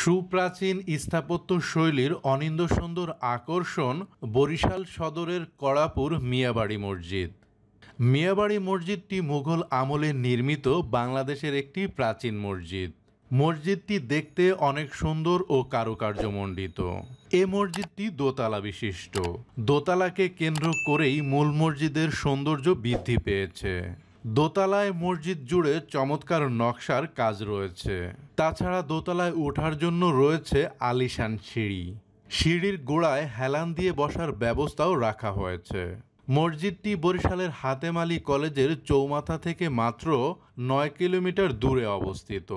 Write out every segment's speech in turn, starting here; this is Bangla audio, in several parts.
সুপ্রাচীন স্থাপত্য শৈলীর অনিন্দ সুন্দর আকর্ষণ বরিশাল সদরের কড়াপুর মিয়াবাড়ি মসজিদ মিয়াবাড়ি মসজিদটি মুঘল আমলে নির্মিত বাংলাদেশের একটি প্রাচীন মসজিদ মসজিদটি দেখতে অনেক সুন্দর ও কারুকার্যমণ্ডিত এ মসজিদটি দোতলা বিশিষ্ট দোতলাকে কেন্দ্র করেই মূল মসজিদের সৌন্দর্য বৃদ্ধি পেয়েছে দোতলায় মসজিদ জুড়ে চমৎকার নকশার কাজ রয়েছে তাছাড়া দোতলায় ওঠার জন্য রয়েছে আলিশান সিঁড়ি সিঁড়ির গোড়ায় হেলান দিয়ে বসার ব্যবস্থাও রাখা হয়েছে মসজিদটি বরিশালের হাতেম আলী কলেজের চৌমাথা থেকে মাত্র নয় কিলোমিটার দূরে অবস্থিত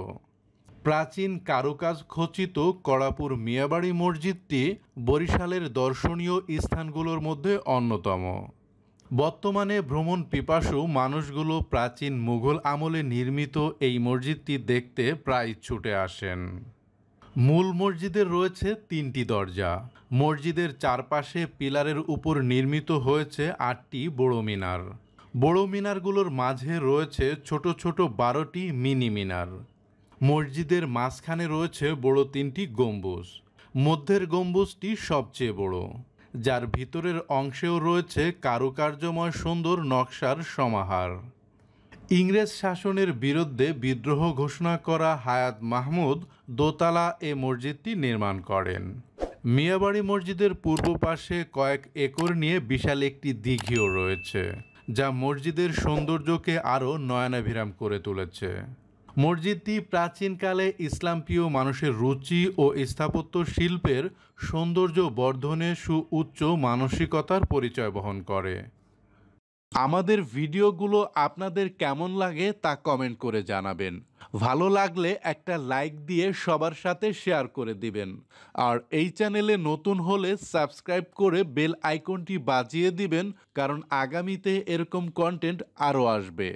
প্রাচীন কারুকাজ খচিত কড়াপুর মিয়াবাড়ি মসজিদটি বরিশালের দর্শনীয় স্থানগুলোর মধ্যে অন্যতম বর্তমানে ভ্রমণ পিপাসু মানুষগুলো প্রাচীন মুঘল আমলে নির্মিত এই মসজিদটি দেখতে প্রায় ছুটে আসেন মূল মসজিদের রয়েছে তিনটি দরজা মসজিদের চারপাশে পিলারের উপর নির্মিত হয়েছে আটটি বড় মিনার বড় মিনারগুলোর মাঝে রয়েছে ছোট ছোট বারোটি মিনি মিনার মসজিদের মাঝখানে রয়েছে বড় তিনটি গম্বুজ মধ্যের গম্বুজটি সবচেয়ে বড় যার ভিতরের অংশেও রয়েছে কারুকার্যময় সুন্দর নকশার সমাহার ইংরেজ শাসনের বিরুদ্ধে বিদ্রোহ ঘোষণা করা হায়াত মাহমুদ দোতলা এ মসজিদটি নির্মাণ করেন মিয়াবাড়ি মসজিদের পূর্ব পাশে কয়েক একর নিয়ে বিশাল একটি দীঘিও রয়েছে যা মসজিদের সৌন্দর্যকে আরও নয়নাভিরাম করে তুলেছে মসজিদটি প্রাচীনকালে ইসলামপ্রিয় মানুষের রুচি ও স্থাপত্য শিল্পের সৌন্দর্য বর্ধনে সুউচ্চ মানসিকতার পরিচয় বহন করে আমাদের ভিডিওগুলো আপনাদের কেমন লাগে তা কমেন্ট করে জানাবেন ভালো লাগলে একটা লাইক দিয়ে সবার সাথে শেয়ার করে দিবেন আর এই চ্যানেলে নতুন হলে সাবস্ক্রাইব করে বেল আইকনটি বাজিয়ে দিবেন কারণ আগামীতে এরকম কন্টেন্ট আরও আসবে